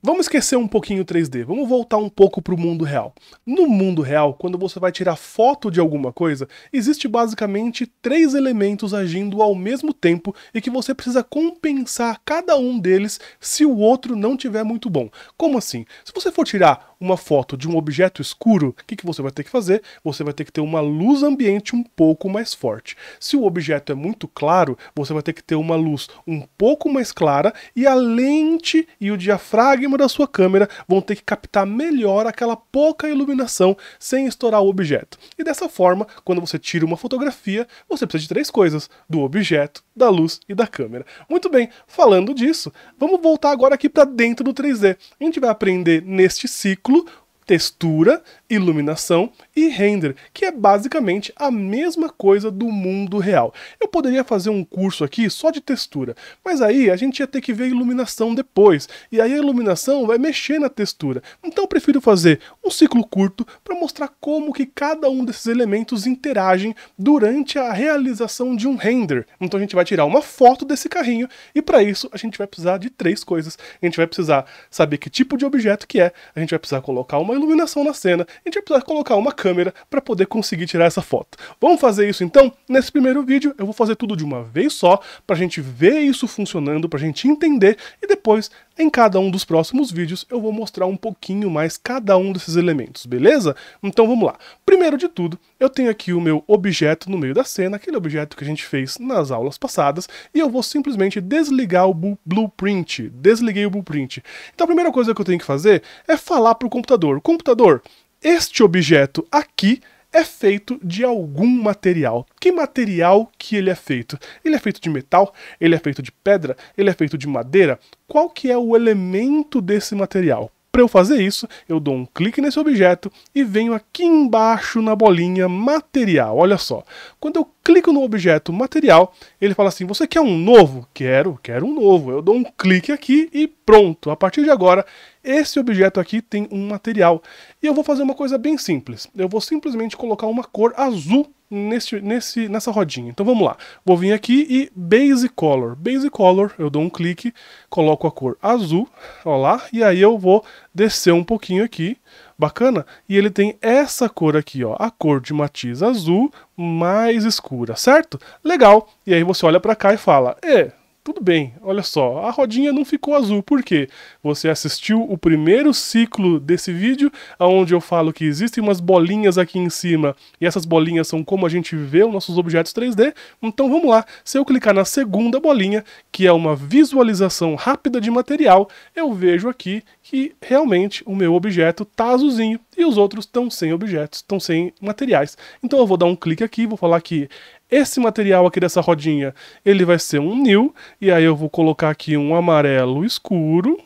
Vamos esquecer um pouquinho o 3D, vamos voltar um pouco para o mundo real. No mundo real, quando você vai tirar foto de alguma coisa, existe basicamente três elementos agindo ao mesmo tempo e que você precisa compensar cada um deles se o outro não tiver muito bom. Como assim? Se você for tirar uma foto de um objeto escuro, o que, que você vai ter que fazer? Você vai ter que ter uma luz ambiente um pouco mais forte. Se o objeto é muito claro, você vai ter que ter uma luz um pouco mais clara e a lente e o diafragma da sua câmera vão ter que captar melhor aquela pouca iluminação sem estourar o objeto. E dessa forma, quando você tira uma fotografia, você precisa de três coisas: do objeto, da luz e da câmera. Muito bem, falando disso, vamos voltar agora aqui para dentro do 3D. A gente vai aprender neste ciclo ciclo textura, iluminação e render, que é basicamente a mesma coisa do mundo real. Eu poderia fazer um curso aqui só de textura, mas aí a gente ia ter que ver a iluminação depois, e aí a iluminação vai mexer na textura. Então eu prefiro fazer um ciclo curto para mostrar como que cada um desses elementos interagem durante a realização de um render. Então a gente vai tirar uma foto desse carrinho e para isso a gente vai precisar de três coisas. A gente vai precisar saber que tipo de objeto que é, a gente vai precisar colocar uma iluminação na cena, a gente vai precisar colocar uma câmera para poder conseguir tirar essa foto. Vamos fazer isso então? Nesse primeiro vídeo eu vou fazer tudo de uma vez só, para a gente ver isso funcionando, para a gente entender, e depois, em cada um dos próximos vídeos, eu vou mostrar um pouquinho mais cada um desses elementos, beleza? Então vamos lá. Primeiro de tudo, eu tenho aqui o meu objeto no meio da cena, aquele objeto que a gente fez nas aulas passadas, e eu vou simplesmente desligar o blueprint. Desliguei o blueprint. Então a primeira coisa que eu tenho que fazer é falar para o computador, computador, este objeto aqui é feito de algum material. Que material que ele é feito? Ele é feito de metal? Ele é feito de pedra? Ele é feito de madeira? Qual que é o elemento desse material? Para eu fazer isso, eu dou um clique nesse objeto e venho aqui embaixo na bolinha material. Olha só, quando eu clico no objeto material, ele fala assim: Você quer um novo? Quero, quero um novo. Eu dou um clique aqui e pronto. A partir de agora, esse objeto aqui tem um material. E eu vou fazer uma coisa bem simples: eu vou simplesmente colocar uma cor azul nesse, nesse, nessa rodinha. Então vamos lá. Vou vir aqui e Base Color. Base Color, eu dou um clique, coloco a cor azul, ó lá, e aí eu vou desceu um pouquinho aqui, bacana, e ele tem essa cor aqui, ó, a cor de matiz azul mais escura, certo? Legal. E aí você olha para cá e fala: "É, tudo bem, olha só, a rodinha não ficou azul, por quê? Você assistiu o primeiro ciclo desse vídeo, onde eu falo que existem umas bolinhas aqui em cima, e essas bolinhas são como a gente vê os nossos objetos 3D, então vamos lá, se eu clicar na segunda bolinha, que é uma visualização rápida de material, eu vejo aqui que realmente o meu objeto está azulzinho, e os outros estão sem objetos, estão sem materiais. Então eu vou dar um clique aqui, vou falar que esse material aqui dessa rodinha, ele vai ser um nil, e aí eu vou colocar aqui um amarelo escuro,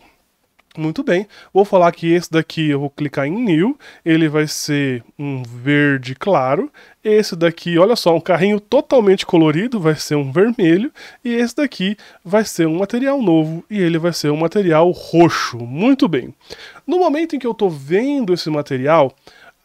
muito bem, vou falar que esse daqui eu vou clicar em New, ele vai ser um verde claro, esse daqui, olha só, um carrinho totalmente colorido, vai ser um vermelho, e esse daqui vai ser um material novo, e ele vai ser um material roxo, muito bem. No momento em que eu estou vendo esse material,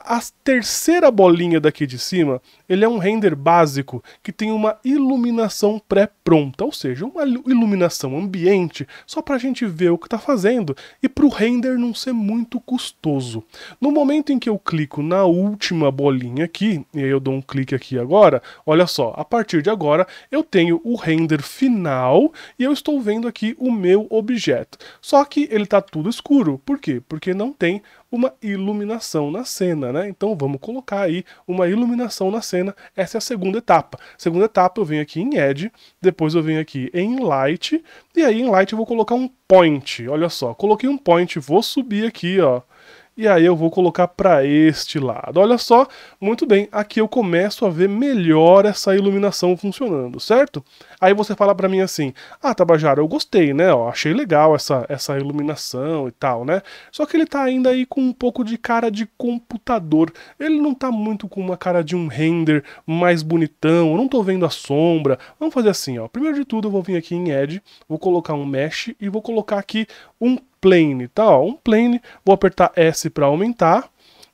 a terceira bolinha daqui de cima, ele é um render básico que tem uma iluminação pré-pronta, ou seja, uma iluminação ambiente, só para a gente ver o que está fazendo e para o render não ser muito custoso. No momento em que eu clico na última bolinha aqui, e aí eu dou um clique aqui agora, olha só, a partir de agora eu tenho o render final e eu estou vendo aqui o meu objeto. Só que ele está tudo escuro, por quê? Porque não tem uma iluminação na cena, né? Então vamos colocar aí uma iluminação na cena. Essa é a segunda etapa. Segunda etapa eu venho aqui em Edge, depois eu venho aqui em Light, e aí em Light eu vou colocar um point. Olha só, coloquei um point, vou subir aqui, ó e aí eu vou colocar para este lado. Olha só, muito bem, aqui eu começo a ver melhor essa iluminação funcionando, certo? Aí você fala para mim assim, ah, Tabajara, eu gostei, né, Ó, achei legal essa, essa iluminação e tal, né? Só que ele tá ainda aí com um pouco de cara de computador, ele não tá muito com uma cara de um render mais bonitão, eu não tô vendo a sombra, vamos fazer assim, ó, primeiro de tudo eu vou vir aqui em Edge, vou colocar um Mesh e vou colocar aqui um plane, tá? Ó, um plane, vou apertar S para aumentar.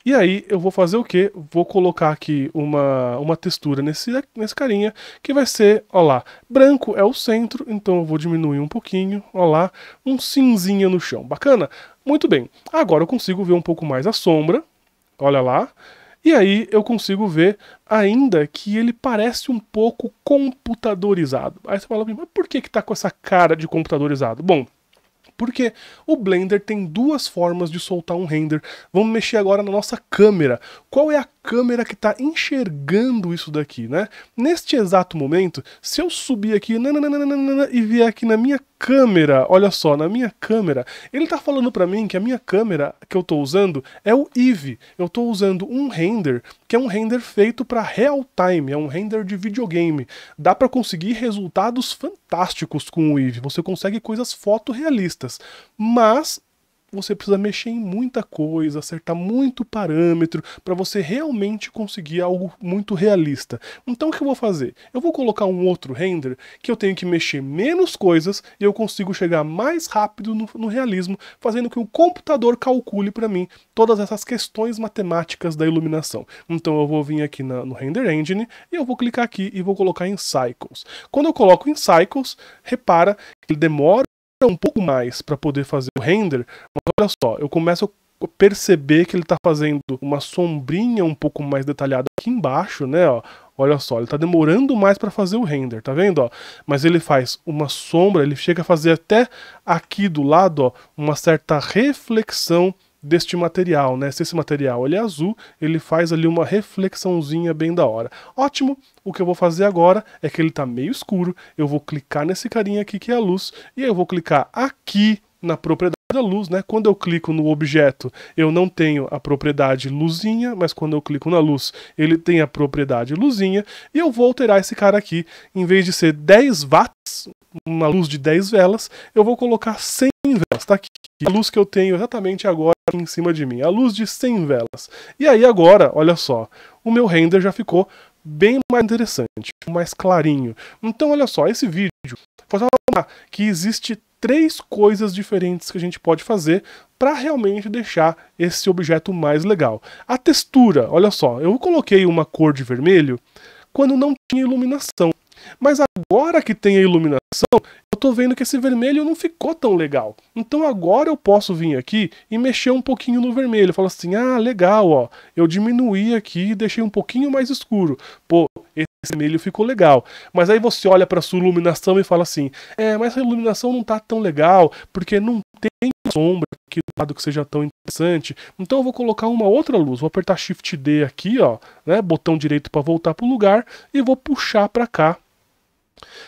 E aí eu vou fazer o que? Vou colocar aqui uma, uma textura nesse, nesse carinha, que vai ser, ó lá, branco é o centro, então eu vou diminuir um pouquinho, ó lá, um cinzinha no chão. Bacana? Muito bem. Agora eu consigo ver um pouco mais a sombra, olha lá. E aí eu consigo ver ainda que ele parece um pouco computadorizado. Aí você fala, mas por que que tá com essa cara de computadorizado? Bom, porque o Blender tem duas formas de soltar um render. Vamos mexer agora na nossa câmera. Qual é a câmera que está enxergando isso daqui, né? Neste exato momento, se eu subir aqui nananana, e vier aqui na minha câmera, olha só, na minha câmera, ele está falando para mim que a minha câmera que eu estou usando é o Eve. Eu estou usando um render que é um render feito para real time, é um render de videogame. Dá para conseguir resultados fantásticos com o Eve. Você consegue coisas fotorrealistas realistas, mas você precisa mexer em muita coisa, acertar muito parâmetro para você realmente conseguir algo muito realista. Então o que eu vou fazer? Eu vou colocar um outro render que eu tenho que mexer menos coisas e eu consigo chegar mais rápido no, no realismo, fazendo que o computador calcule para mim todas essas questões matemáticas da iluminação. Então eu vou vir aqui na, no Render Engine e eu vou clicar aqui e vou colocar em Cycles. Quando eu coloco em Cycles, repara que ele demora um pouco mais para poder fazer o render, mas olha só, eu começo a perceber que ele está fazendo uma sombrinha um pouco mais detalhada aqui embaixo, né, ó. Olha só, ele está demorando mais para fazer o render, tá vendo, ó? Mas ele faz uma sombra, ele chega a fazer até aqui do lado, ó, uma certa reflexão deste material, né? Se esse material ele é azul, ele faz ali uma reflexãozinha bem da hora. Ótimo! O que eu vou fazer agora é que ele está meio escuro, eu vou clicar nesse carinha aqui que é a luz, e eu vou clicar aqui na propriedade da luz, né? Quando eu clico no objeto, eu não tenho a propriedade luzinha, mas quando eu clico na luz, ele tem a propriedade luzinha, e eu vou alterar esse cara aqui, em vez de ser 10 watts, uma luz de 10 velas, eu vou colocar 100 velas, tá aqui. A luz que eu tenho exatamente agora em cima de mim, a luz de 100 velas. E aí agora, olha só, o meu render já ficou bem mais interessante, mais clarinho. Então, olha só, esse vídeo foi falar que existe três coisas diferentes que a gente pode fazer para realmente deixar esse objeto mais legal. A textura, olha só, eu coloquei uma cor de vermelho quando não tinha iluminação. Mas agora que tem a iluminação, eu tô vendo que esse vermelho não ficou tão legal. Então agora eu posso vir aqui e mexer um pouquinho no vermelho. Fala assim: "Ah, legal, ó. Eu diminuí aqui e deixei um pouquinho mais escuro. Pô, esse vermelho ficou legal". Mas aí você olha para sua iluminação e fala assim: "É, mas a iluminação não tá tão legal, porque não tem sombra aqui do lado que seja tão interessante. Então eu vou colocar uma outra luz. Vou apertar Shift D aqui, ó, né, botão direito para voltar pro lugar e vou puxar para cá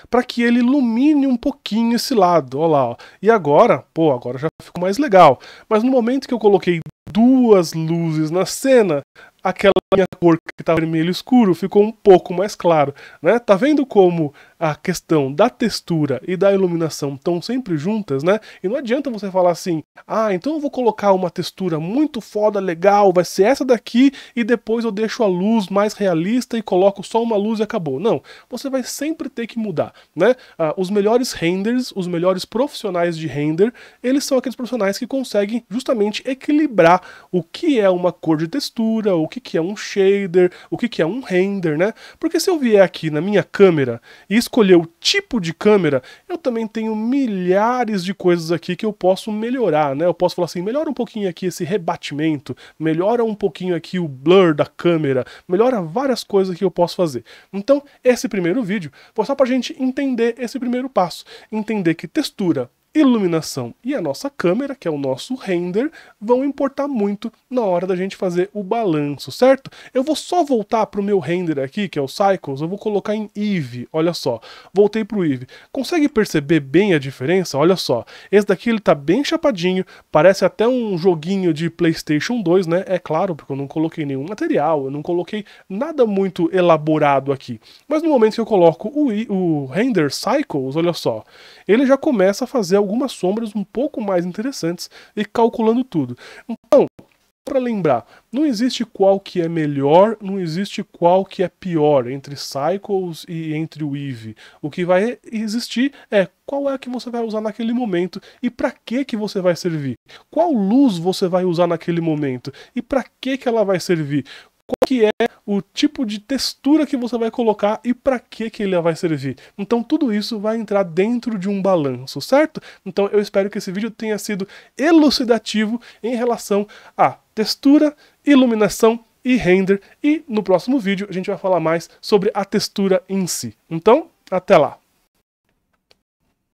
para que ele ilumine um pouquinho esse lado. Olha lá, ó. E agora, pô, agora já ficou mais legal. Mas no momento que eu coloquei duas luzes na cena, aquela minha cor que está vermelho escuro ficou um pouco mais claro. Né? Tá vendo como a questão da textura e da iluminação estão sempre juntas, né? E não adianta você falar assim, ah, então eu vou colocar uma textura muito foda, legal, vai ser essa daqui, e depois eu deixo a luz mais realista e coloco só uma luz e acabou. Não, você vai sempre ter que mudar, né? Ah, os melhores renders, os melhores profissionais de render, eles são aqueles profissionais que conseguem justamente equilibrar o que é uma cor de textura, o que que, que é um shader, o que, que é um render, né? Porque se eu vier aqui na minha câmera e escolher o tipo de câmera, eu também tenho milhares de coisas aqui que eu posso melhorar, né? Eu posso falar assim, melhora um pouquinho aqui esse rebatimento, melhora um pouquinho aqui o blur da câmera, melhora várias coisas que eu posso fazer. Então, esse primeiro vídeo foi só pra gente entender esse primeiro passo, entender que textura, iluminação e a nossa câmera, que é o nosso render, vão importar muito na hora da gente fazer o balanço, certo? Eu vou só voltar para o meu render aqui, que é o Cycles, eu vou colocar em Eve, olha só. Voltei para o Eve. Consegue perceber bem a diferença? Olha só. Esse daqui ele tá bem chapadinho, parece até um joguinho de PlayStation 2, né? É claro, porque eu não coloquei nenhum material, eu não coloquei nada muito elaborado aqui. Mas no momento que eu coloco o, I, o render Cycles, olha só, ele já começa a fazer algumas sombras um pouco mais interessantes e calculando tudo. Então, para lembrar, não existe qual que é melhor, não existe qual que é pior entre Cycles e entre o Eve. O que vai existir é qual é que você vai usar naquele momento e para que que você vai servir. Qual luz você vai usar naquele momento e para que que ela vai servir qual que é o tipo de textura que você vai colocar e para que que ele vai servir. Então tudo isso vai entrar dentro de um balanço, certo? Então eu espero que esse vídeo tenha sido elucidativo em relação a textura, iluminação e render e no próximo vídeo a gente vai falar mais sobre a textura em si. Então, até lá.